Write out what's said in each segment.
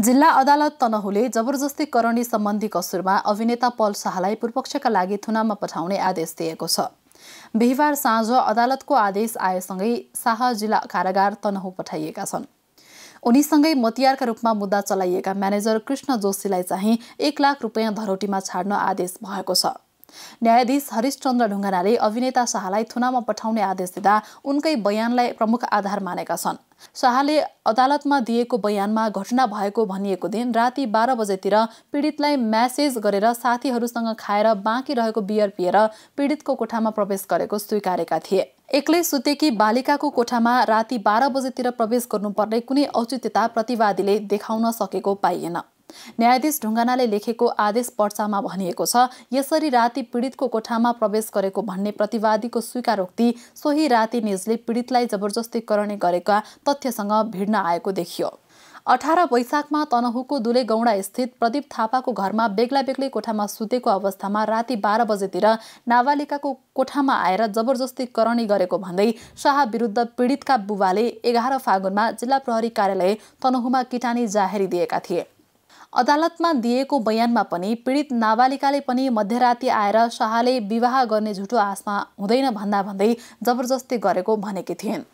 जिल्ला अदालत तनहुले जबरजस्ती करणी सम्बन्धी कसुरमा अभिनेता पल शाहलाई पूर्वपक्षका लागि थुनामा पठाउने आदेश दिएको छ बिहिबार साँझ अदालतको आदेश आएसँगै शाह जिल्ला कारागार तनहु पठाइएका छन् उनीसँगै मतियारका रूपमा मुद्दा चलाइएका म्यानेजर कृष्ण जोशीलाई चाहिँ एक लाख रुपियाँ धरोटीमा छाड्न आदेश भएको छ न्यायाधीश हरिशचन्द्र ढुङ्गानाले अभिनेता शाहलाई थुनामा पठाउने आदेश दिँदा उनकै बयानलाई प्रमुख आधार मानेका छन् शाहले अदालतमा दिएको बयानमा घटना भएको भनिएको दिन राति बाह्र बजेतिर पीडितलाई म्यासेज गरेर साथीहरूसँग खाएर बाँकी रहेको बियर पिएर पीडितको कोठामा प्रवेश गरेको स्वीकारेका थिए एक्लै सुतेकी बालिकाको कोठामा राति बाह्र बजेतिर प्रवेश गर्नुपर्ने कुनै औचित्यता प्रतिवादीले देखाउन सकेको पाइएन न्यायाधीश ढुङ्गानाले लेखेको आदेश पर्चामा भनिएको छ यसरी राति पीडितको कोठामा प्रवेश गरेको भन्ने प्रतिवादीको स्वीकारोक्ति सोही राति निजले पीडितलाई जबरजस्ती गर्ने गरेका तथ्यसँग भिड्न आएको देखियो अठार वैशाखमा तनहुको दुले स्थित प्रदीप थापाको घरमा बेग्ला बेग्लै कोठामा सुतेको अवस्थामा राति बाह्र बजेतिर नाबालिकाको कोठामा आएर जबरजस्ती करणी गरेको भन्दै शाह विरुद्ध पीडितका बुबाले एघार फागुनमा जिल्ला प्रहरी कार्यालय तनहुमा किटानी जाहेरी दिएका थिए अदालतमा दिएको बयानमा पनि पीडित नाबालिकाले पनि मध्यराति आएर शाहले विवाह गर्ने झुटो आशमा हुँदैन भन्दा भन्दै जबरजस्ती गरेको भनेकी थिइन्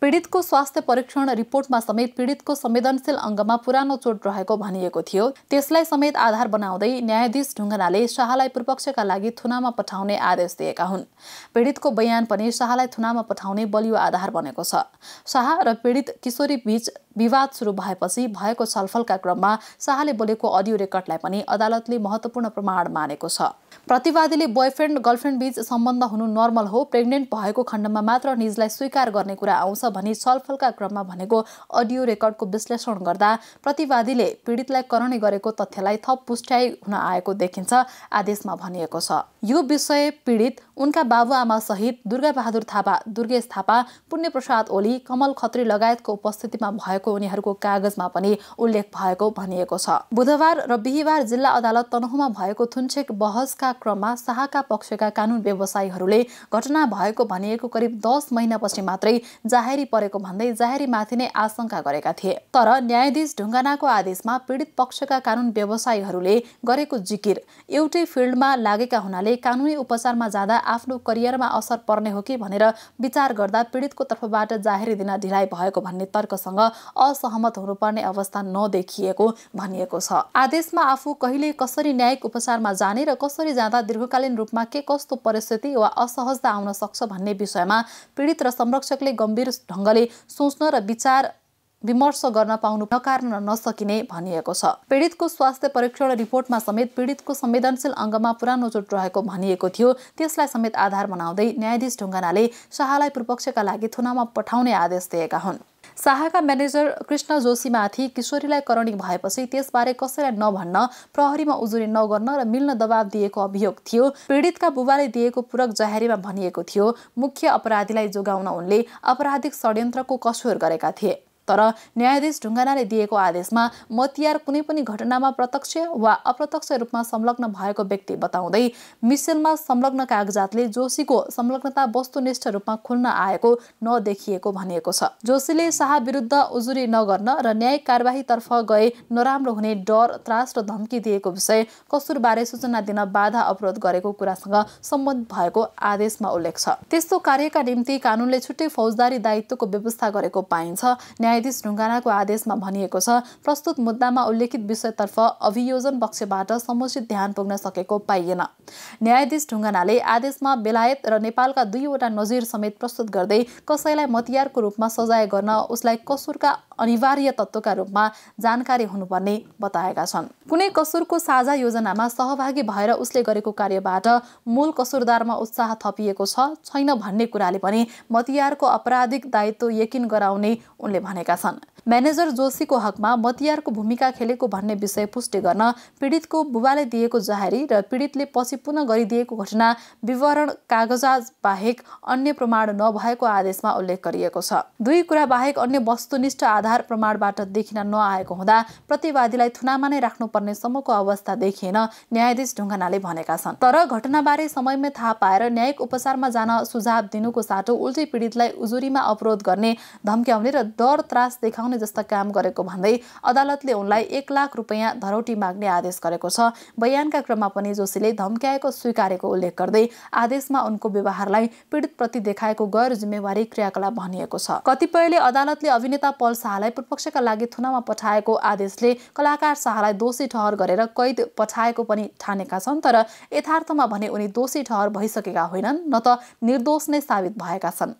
पीडितको स्वास्थ्य परीक्षण रिपोर्टमा समेत पीडितको संवेदनशील अङ्गमा पुरानो चोट रहेको भनिएको थियो त्यसलाई समेत आधार बनाउँदै न्यायाधीश ढुङ्गनाले शाहलाई पूर्वपक्षका लागि थुनामा पठाउने आदेश दिएका हुन् पीडितको बयान पनि शाहलाई थुनामा पठाउने बलियो आधार बनेको छ शाह र पीडित किशोरी बीच विवाद सुरु भएपछि भएको छलफलका क्रममा शाहले बोलेको अडियो रेकर्डलाई पनि अदालतले महत्त्वपूर्ण प्रमाण मानेको छ प्रतिवादीले बोयफ्रेन्ड गर्लफ्रेन्ड बीच सम्बन्ध हुनु नर्मल हो प्रेग्नेन्ट भएको खण्डमा मात्र निजलाई स्वीकार गर्ने कुरा आउँछ भनी छलफलका क्रममा भनेको अडियो रेकर्डको विश्लेषण गर्दा प्रतिवादीले पीडितलाई करणे गरेको तथ्यलाई थप पुष्ट्याइ हुन आएको देखिन्छ आदेशमा भनिएको छ यो विषय पीडित उनका दुर्गा दुर्गाबहादुर थापा दुर्गेश थापा पुण्यप्रसाद ओली कमल खत्री लगायतको उपस्थितिमा भएको उनीहरूको कागजमा पनि उल्लेख भएको भनिएको छ बुधबार र बिहिबार जिल्ला अदालत तनहुमा भएको थुनछेक बहसका क्रममा शाहका पक्षका कानुन व्यवसायीहरूले घटना भएको भनिएको करिब दस महिनापछि मात्रै जाहेरी परेको भन्दै जाहेरी माथि नै आशंका गरेका थिए तर न्यायाधीश ढुङ्गानाको आदेशमा पीडित पक्षका कानुन व्यवसायीहरूले गरेको जिकिर एउटै फिल्डमा लागेका हुनाले कानुनी उपचारमा जाँदा आफ्नो करियरमा असर पर्ने हो कि भनेर विचार गर्दा पीडितको तर्फबाट जाहेरी दिन ढिलाइ भएको भन्ने तर्कसँग असहमत हुनुपर्ने अवस्था नदेखिएको भनिएको छ आदेशमा आफू कहिले कसरी न्यायिक उपचारमा जाने र कसरी जाँदा दीर्घकालीन रूपमा के कस्तो परिस्थिति वा असहजता आउन सक्छ भन्ने विषयमा पीडित र संरक्षकले गम्भीर गम्भीर ढङ्गले सोच्न र विचार विमर्श गर्न पाउनु नकार्न नसकिने भनिएको छ पीडितको स्वास्थ्य परीक्षण रिपोर्टमा समेत पीडितको संवेदनशील अङ्गमा पुरानो चोट रहेको भनिएको थियो त्यसलाई समेत आधार बनाउँदै न्यायाधीश ढुङ्गानाले शाहलाई पूर्वपक्षका लागि थुनामा पठाउने आदेश दिएका हुन् शाहका म्यानेजर कृष्ण जोशीमाथि किशोरीलाई करणी भएपछि त्यसबारे कसैलाई नभन्न प्रहरीमा उजुरी नगर्न र मिल्न दबाब दिएको अभियोग थियो पीडितका बुबाले दिएको पूरक जाहेरीमा भनिएको थियो मुख्य अपराधीलाई जोगाउन उनले आपराधिक षड्यन्त्रको कसोर गरेका थिए तर न्यायाधीश ढुङ्गानाले दिएको आदेशमा मतियार कुनै पनि घटनामा प्रत्यक्ष वा अप्रत्यक्ष रूपमा संलग्न भएको व्यक्ति बताउँदै मिसेलमा संलग्न कागजातले जोशीको संलग्नता वस्तुनिष्ठ रूपमा खुल्न आएको नदेखिएको भनिएको छ जोशीले शाह विरुद्ध उजुरी नगर्न र न्यायिक कार्यवाहीतर्फ गए नराम्रो हुने डर त्रास र धम्की दिएको विषय कसुरबारे सूचना दिन बाधा अवरोध गरेको कुरासँग सम्बन्ध भएको आदेशमा उल्लेख छ त्यस्तो कार्यका निम्ति कानूनले छुट्टै फौजदारी दायित्वको व्यवस्था गरेको पाइन्छ न्याय न्यायाधीश ढुङ्गानाको आदेशमा भनिएको छ प्रस्तुत मुद्दामा उल्लेखित विषयतर्फ अभियोजन पक्षबाट समुचित ध्यान पुग्न सकेको पाइएन न्यायाधीश ढुङ्गानाले आदेशमा बेलायत र नेपालका दुईवटा नजिर समेत प्रस्तुत गर्दै कसैलाई मतियारको रूपमा सजाय गर्न उसलाई कसुरका अनिवार्य तत्त्वका रूपमा जानकारी हुनुपर्ने बताएका छन् कुनै कसुरको साझा योजनामा सहभागी भएर उसले गरेको कार्यबाट मूल कसुरदारमा उत्साह थपिएको छैन भन्ने कुराले पनि मतियारको आपराधिक दायित्व यकिन गराउने उनले भने भनेका छन् म्यानेजर जोशीको हकमा मतियारको भूमिका खेलेको भन्ने विषय पुष्टि गर्न पीडितको बुबाले दिएको जाहारी र पीडितले पछि पुनः गरिदिएको घटना विवरण कागजात बाहेक अन्य प्रमाण नभएको आदेशमा उल्लेख गरिएको छ दुई कुरा बाहेक अन्य वस्तुनिष्ठ आधार प्रमाणबाट देखिन नआएको हुँदा प्रतिवादीलाई थुनामा नै राख्नु समूहको अवस्था देखिएन न्यायाधीश ढुङ्गानाले भनेका छन् तर घटनाबारे समयमै थाहा पाएर न्यायिक उपचारमा जान सुझाव दिनुको साटो उल्टै पीडितलाई उजुरीमा अवरोध गर्ने धम्क्याउने र दर त्रास देखाउने जस्ता काम गरेको भन्दै अदालतले उनलाई एक लाख रुपियाँ धरोटी माग्ने आदेश गरेको छ बयानका क्रममा पनि जोशीले धम्क्याएको स्वीकारेको उल्लेख गर्दै आदेशमा उनको व्यवहारलाई पीडितप्रति देखाएको गैर जिम्मेवारी क्रियाकलाप भनिएको छ कतिपयले अदालतले अभिनेता पल शाहलाई पूर्पक्षका लागि थुनामा पठाएको आदेशले कलाकार शाहलाई दोषी ठहर गरेर कैद पठाएको पनि ठानेका छन् तर यथार्थमा भने उनी दोषी ठहर भइसकेका होइनन् न त निर्दोष नै साबित भएका छन्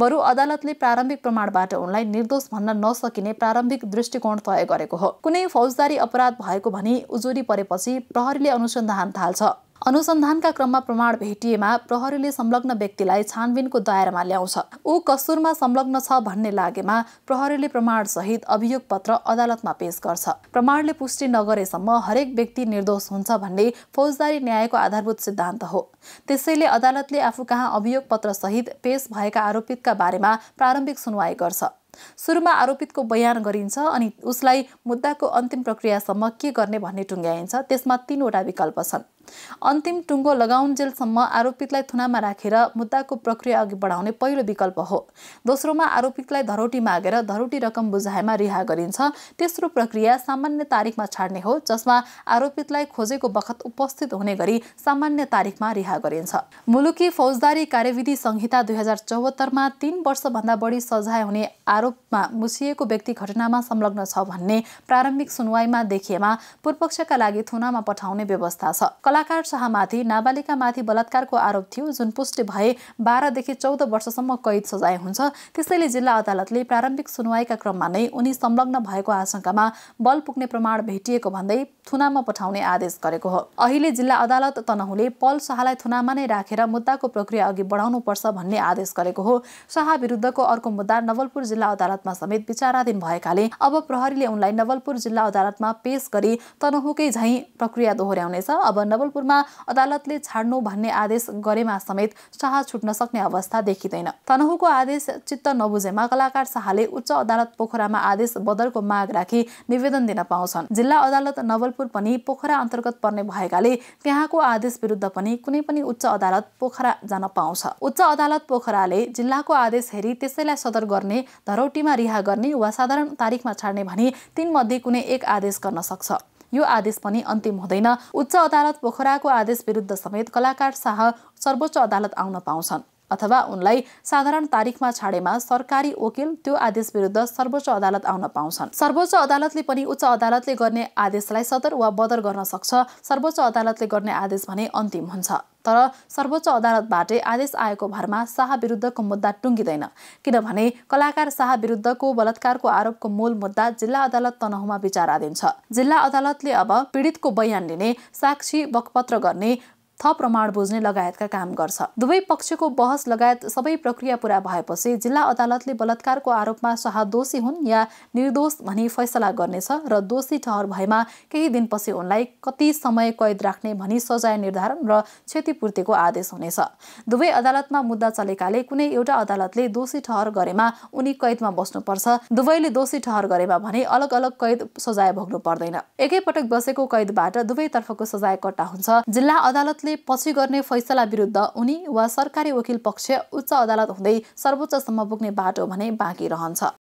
बरु अदालतले प्रारम्भिक प्रमाणबाट उनलाई निर्दोष भन्न नसकिने प्रारम्भिक दृष्टिकोण तय गरेको हो कुनै फौजदारी अपराध भएको भनी उजुरी परेपछि प्रहरीले अनुसन्धान थाल्छ अनुसन्धानका क्रममा प्रमाण भेटिएमा प्रहरीले संलग्न व्यक्तिलाई छानबिनको दायरामा ल्याउँछ ऊ कसुरमा संलग्न छ भन्ने लागेमा प्रहरीले प्रमाणसहित अभियोग पत्र अदालतमा पेश गर्छ प्रमाणले पुष्टि नगरेसम्म हरेक व्यक्ति निर्दोष हुन्छ भन्ने फौजदारी न्यायको आधारभूत सिद्धान्त हो त्यसैले अदालतले आफू कहाँ अभियोग सहित पेश भएका आरोपितका बारेमा प्रारम्भिक सुनवाई गर्छ सुरुमा आरोपितको बयान गरिन्छ अनि उसलाई मुद्दाको अन्तिम प्रक्रियासम्म के गर्ने भन्ने टुङ्ग्याइन्छ त्यसमा तीनवटा विकल्प छन् अन्तिम टुङ्गो लगाउन्जेलसम्म आरोपितलाई थुनामा राखेर मुद्दाको प्रक्रिया अघि बढाउने पहिलो विकल्प हो दोस्रोमा आरोपितलाई धरोटी मागेर धरोटी रकम बुझाएमा रिहा गरिन्छ तेस्रो प्रक्रिया सामान्य तारिकमा छाड्ने हो जसमा आरोपितलाई खोजेको बखत उपस्थित हुने गरी सामान्य तारिकमा रिहा गरिन्छ मुलुकी फौजदारी कार्यविधि संहिता दुई हजार चौहत्तरमा तीन वर्षभन्दा बढी सजाय हुने आरोपमा मुसिएको व्यक्ति घटनामा संलग्न छ भन्ने प्रारम्भिक सुनवाईमा देखिएमा पूर्वपक्षका लागि थुनामा पठाउने व्यवस्था छ कलाकार शाहमाथि नाबालिकामाथि बलात्कारको आरोप थियो जुन पुष्टि भए बाह्रदेखि चौध वर्षसम्म कैद सजाय हुन्छ त्यसैले जिल्ला अदालतले प्रारम्भिक सुनवाईका क्रममा नै उनी संलग्न भएको आशंकामा बल पुग्ने प्रमाण भेटिएको भन्दै थुनामा पठाउने आदेश गरेको हो अहिले जिल्ला अदालत तनहुले पल शाहलाई थुनामा नै राखेर मुद्दाको प्रक्रिया अघि बढाउनुपर्छ भन्ने आदेश गरेको हो शाह विरुद्धको अर्को मुद्दा नवलपुर जिल्ला अदालतमा समेत विचाराधीन भएकाले अब प्रहरीले उनलाई नवलपुर जिल्ला अदालतमा पेश गरी तनहुकै झैँ प्रक्रिया दोहोऱ्याउनेछ अब नवल भागलपुरमा अदालतले छाड्नु भन्ने आदेश गरेमा समेत शाह छुट्न सक्ने अवस्था देखिँदैन तनहुको आदेश चित्त नबुझेमा कलाकार शाहले उच्च अदालत पोखरामा आदेश बदलको माग राखी निवेदन दिन पाउँछन् जिल्ला अदालत नवलपुर पनि पोखरा अन्तर्गत पर्ने भएकाले त्यहाँको आदेश विरुद्ध पनि कुनै पनि उच्च अदालत पोखरा जान पाउँछ उच्च अदालत पोखराले जिल्लाको आदेश हेरी त्यसैलाई सदर गर्ने धरौटीमा रिहा गर्ने वा साधारण तारिखमा छाड्ने भनी मध्ये कुनै एक आदेश गर्न सक्छ यो आदेश पनि अन्तिम हुँदैन उच्च अदालत पोखराको आदेश विरुद्ध समेत कलाकार शाह सर्वोच्च अदालत आउन पाउँछन् अथवा उनलाई साधारण तारिखमा छाडेमा सरकारी वकिल त्यो आदेश विरुद्ध सर्वोच्च अदालत आउन पाउँछन् सर्वोच्च अदालतले पनि उच्च अदालतले गर्ने आदेशलाई सदर वा बदर गर्न सक्छ सर्वोच्च अदालतले गर्ने आदेश भने अन्तिम हुन्छ तर सर्वोच्च अदालतबाटै आदेश आएको भरमा शाह विरुद्धको मुद्दा टुङ्गिँदैन किनभने कलाकार शाह विरुद्धको बलात्कारको आरोपको मूल मुद्दा जिल्ला अदालत तनहुमा विचाराधीन छ जिल्ला अदालतले अब पीडितको बयान लिने साक्षी बकपत्र गर्ने थप प्रमाण बुझ्ने लगायतका काम गर्छ दुवै पक्षको बहस लगायत सबै प्रक्रिया पुरा भएपछि जिल्ला अदालतले बलात्कारको आरोपमा शाह दोषी हुन् या निर्दोष भनी फैसला गर्नेछ र दोषी ठहर भएमा केही दिनपछि उनलाई कति समय कैद राख्ने भनी सजाय निर्धारण र क्षतिपूर्तिको आदेश हुनेछ दुवै अदालतमा मुद्दा चलेकाले कुनै एउटा अदालतले दोषी ठहर गरेमा उनी कैदमा बस्नुपर्छ दुवैले दोषी ठहर गरेमा भने अलग अलग कैद सजाय भोग्नु पर्दैन एकैपटक बसेको कैदबाट दुवैतर्फको सजाय कट्टा हुन्छ जिल्ला अदालत अदालतले पछि गर्ने फैसला विरुद्ध उनी वा सरकारी वकिल पक्ष उच्च अदालत हुँदै सर्वोच्चसम्म पुग्ने बाटो भने बाँकी रहन्छ